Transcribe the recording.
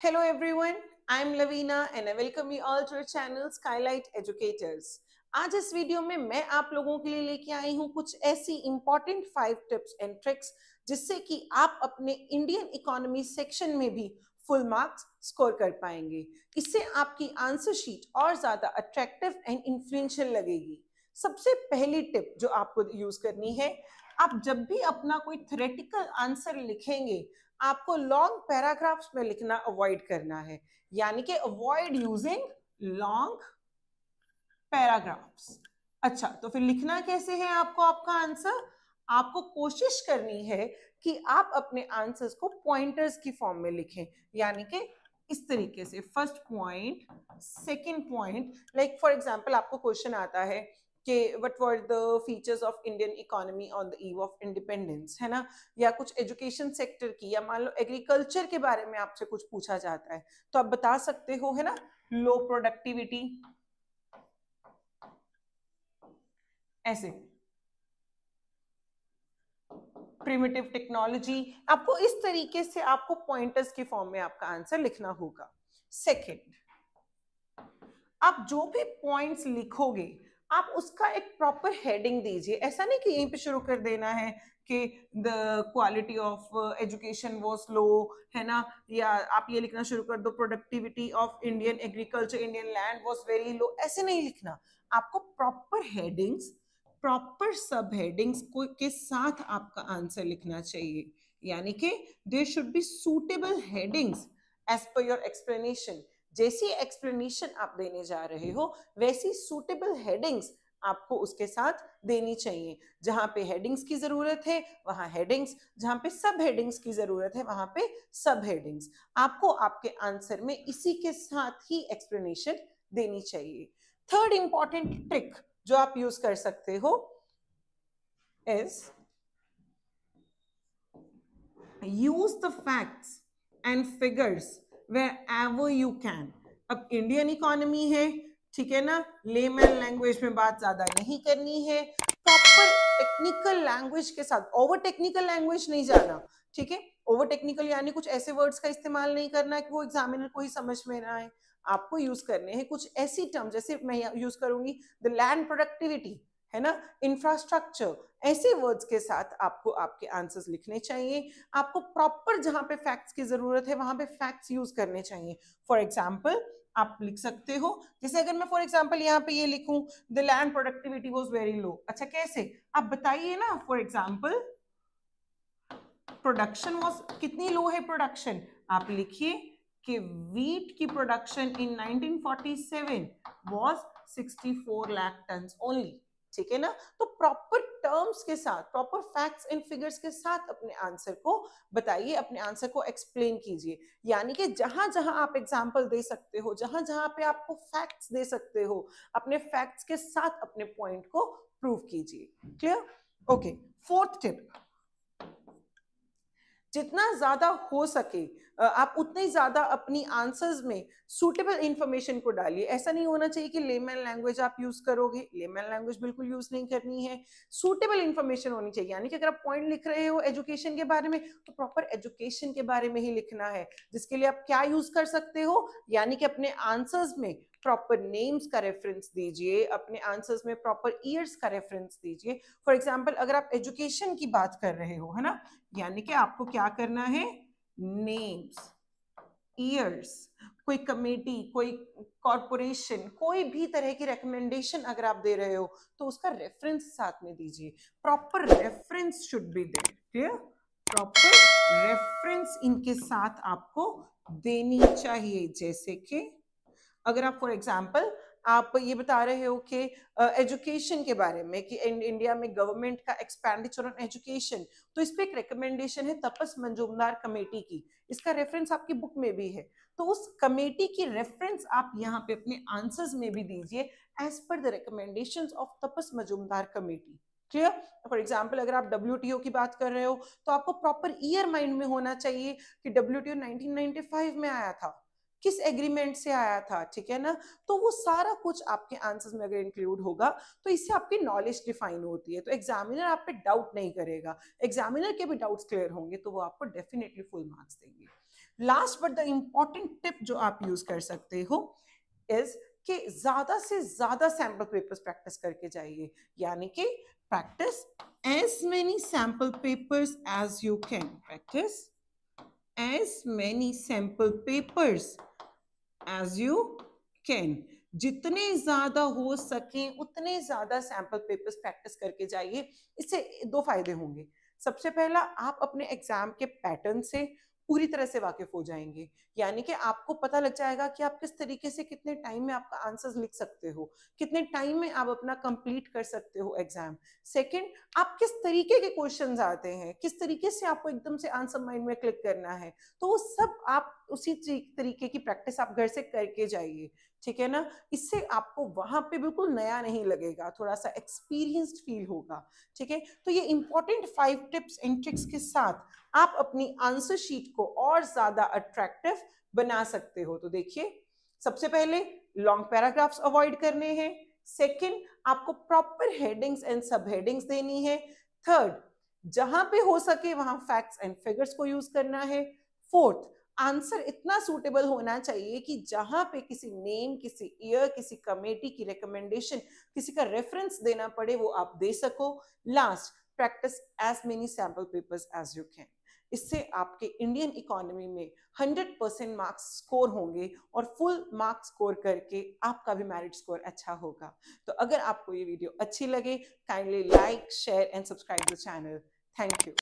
Hello everyone, I'm Lavina and I welcome you all to our channel Skylight Educators. आज इस video में मैं आप लोगों के लिए लेके आई हूँ कुछ ऐसी important five tips and tricks जिससे कि आप अपने इंडियन इकोनॉमी सेक्शन में भी फुल मार्क्स स्कोर कर पाएंगे इससे आपकी आंसर शीट और ज्यादा अट्रैक्टिव एंड इन्फ्लुएंशियल लगेगी सबसे पहली टिप जो आपको यूज करनी है आप जब भी अपना कोई थ्रेटिकल आंसर लिखेंगे आपको लॉन्ग पैराग्राफ्स में लिखना अवॉइड करना है यानी कि अवॉइड यूजिंग लॉन्ग पैराग्राफ्स अच्छा तो फिर लिखना कैसे है आपको आपका आंसर आपको कोशिश करनी है कि आप अपने आंसर्स को पॉइंटर्स की फॉर्म में लिखें यानी कि इस तरीके से first point second point like for example आपको क्वेश्चन आता है कि what were the features of Indian economy on the eve of independence है ना या कुछ एजुकेशन सेक्टर की या मान लो एग्रीकल्चर के बारे में आपसे कुछ पूछा जाता है तो आप बता सकते हो है ना लो प्रोडक्टिविटी ऐसे प्रिमिटिव टेक्नोलॉजी आपको इस तरीके से आपको पॉइंटर्स के फॉर्म में आपका आंसर लिखना होगा सेकेंड आप जो भी पॉइंट्स लिखोगे आप उसका एक प्रॉपर हेडिंग दीजिए ऐसा नहीं कि यहीं पे शुरू कर देना है कि the quality of education was low है ना या आप ये लिखना शुरू कर दो productivity of Indian agriculture Indian land was very low ऐसे नहीं लिखना आपको proper headings proper sub headings को के साथ आपका आंसर लिखना चाहिए यानी कि there should be suitable headings as per your explanation जैसी एक्सप्लेनेशन आप देने जा रहे हो वैसी सूटेबल हेडिंग्स आपको उसके साथ देनी चाहिए जहां पे हेडिंग्स की ज़रूरत है वहां हेडिंग्स जहां पे सब हेडिंग्स की ज़रूरत है वहां पे सब हेडिंग्स आपको आपके आंसर में इसी के साथ ही एक्सप्लेनेशन देनी चाहिए थर्ड इंपॉर्टेंट ट्रिक जो आप यूज कर सकते हो is use the facts and figures wherever you can अब इंडियन इकोनॉमी है ठीक है ना लेमैन लैंग्वेज में बात ज्यादा नहीं करनी है प्रॉपर टेक्निकल लैंग्वेज के साथ ओवर टेक्निकल लैंग्वेज नहीं जाना ठीक है ओवर टेक्निकल यानी कुछ ऐसे वर्ड्स का इस्तेमाल नहीं करना है कि वो एग्जामिनर को ही समझ में ना आए आपको यूज करने हैं कुछ ऐसी टर्म जैसे मैं यूज करूंगी द लैंड प्रोडक्टिविटी है ना इंफ्रास्ट्रक्चर ऐसे वर्ड्स के साथ आपको आपके आंसर्स लिखने चाहिए आपको प्रॉपर जहां पे फैक्ट्स की जरूरत है वहां पे फैक्ट्स यूज करने चाहिए फॉर एग्जाम्पल आप लिख सकते हो जैसे अगर मैं फॉर एग्जाम्पल यहाँ पे ये लिखूं the land productivity was very low अच्छा कैसे आप बताइए ना फॉर एग्जाम्पल प्रोडक्शन वॉज कितनी लो है प्रोडक्शन आप लिखिए कि वीट की production in 1947 was 64 lakh ton only ठीक है ना तो प्रॉपर टर्म्स के साथ प्रॉपर फैक्ट्स एंड फिगर्स के साथ अपने आंसर को बताइए अपने आंसर को एक्सप्लेन कीजिए यानी कि जहां जहां आप एग्जाम्पल दे सकते हो जहां जहां पे आपको फैक्ट्स दे सकते हो अपने फैक्ट्स के साथ अपने पॉइंट को प्रूव कीजिए क्लियर ओके फोर्थ टिप जितना ज़्यादा हो सके आप उतने ज़्यादा अपनी आंसर्स में सूटेबल इंफॉर्मेशन को डालिए ऐसा नहीं होना चाहिए कि लेमन लैंग्वेज आप यूज़ करोगे लेमन लैंग्वेज बिल्कुल यूज़ नहीं करनी है सूटेबल इंफॉर्मेशन होनी चाहिए यानी कि अगर आप पॉइंट लिख रहे हो एजुकेशन के बारे में तो प्रॉपर एजुकेशन के बारे में ही लिखना है जिसके लिए आप क्या यूज़ कर सकते हो यानी कि अपने आंसर्स में प्रॉपर नेम्स का रेफरेंस दीजिए अपने आंसर्स में प्रॉपर ईयर्स का रेफरेंस दीजिए फॉर एग्जांपल अगर आप एजुकेशन की बात कर रहे हो है ना यानी कि आपको क्या करना है नेम्स ईयर्स कोई कमेटी कोई कॉरपोरेशन कोई भी तरह की रिकमेंडेशन अगर आप दे रहे हो तो उसका रेफरेंस साथ में दीजिए proper reference should be there proper reference इनके साथ आपको देनी चाहिए जैसे कि अगर आप फॉर एग्जाम्पल आप ये बता रहे हो कि एजुकेशन uh, के बारे में कि इन, इंडिया में गवर्नमेंट का एक्सपेंडिचर ऑन एजुकेशन तो इस पर एक रिकमेंडेशन है तपस मंजूमदार कमेटी की इसका रेफरेंस आपकी बुक में भी है तो उस कमेटी की रेफरेंस आप यहाँ पे अपने आंसर्स में भी दीजिए as per the recommendation of Tapas Majumdar committee clear for example अगर आप डब्ल्यू की बात कर रहे हो तो आपको प्रॉपर ईयर माइंड में होना चाहिए कि डब्ल्यू टी में आया था किस एग्रीमेंट से आया था ठीक है ना तो वो सारा कुछ आपके आंसर्स में अगर इंक्लूड होगा तो इससे आपकी नॉलेज डिफाइन होती है तो एग्जामिनर आप पे डाउट नहीं करेगा एग्जामिनर के भी डाउट्स क्लियर होंगे तो वो आपको डेफिनेटली फुल मार्क्स देंगे last but the important tip जो आप यूज कर सकते हो इज कि ज्यादा से ज्यादा सैंपल पेपर्स प्रैक्टिस करके जाइए यानी कि practice as many sample papers as you can practice as many sample papers as you can जितने ज्यादा हो सके उतने ज्यादा सैंपल पेपर्स प्रैक्टिस करके जाइए इससे दो फायदे होंगे सबसे पहला आप अपने एग्जाम के पैटर्न से पूरी तरह से वाकिफ हो जाएंगे यानी कि आपको पता लग जाएगा कि आप किस तरीके से कितने टाइम में आपका आंसर्स लिख सकते हो कितने टाइम में आप अपना कंप्लीट कर सकते हो एग्जाम सेकंड आप किस तरीके के क्वेश्चंस आते हैं किस तरीके से आपको एकदम से आंसर माइंड में क्लिक करना है तो वो सब आप उसी तरीके की प्रैक्टिस आप घर से करके जाइए ठीक है ना इससे आपको वहां पे बिल्कुल नया नहीं लगेगा थोड़ा सा एक्सपीरियंस्ड फील होगा ठीक है तो ये important five tips and tricks के साथ आप अपनी आंसर शीट को और ज्यादा अट्रैक्टिव बना सकते हो तो देखिए सबसे पहले लॉन्ग पैराग्राफ्स अवॉइड करने हैं सेकंड आपको proper headings and sub headings देनी है थर्ड जहां पे हो सके वहां फैक्ट्स एंड फिगर्स को यूज करना है फोर्थ आंसर इतना सूटेबल होना चाहिए कि जहां पे किसी नेम किसी ईयर किसी कमेटी की रिकमेंडेशन किसी का रेफरेंस देना पड़े वो आप दे सको last practice as many sample papers as you can इससे आपके इंडियन इकोनॉमी में 100 परसेंट मार्क्स स्कोर होंगे और फुल मार्क्स स्कोर करके आपका भी मैरिट स्कोर अच्छा होगा तो अगर आपको ये वीडियो अच्छी लगे kindly like share and subscribe the channel thank you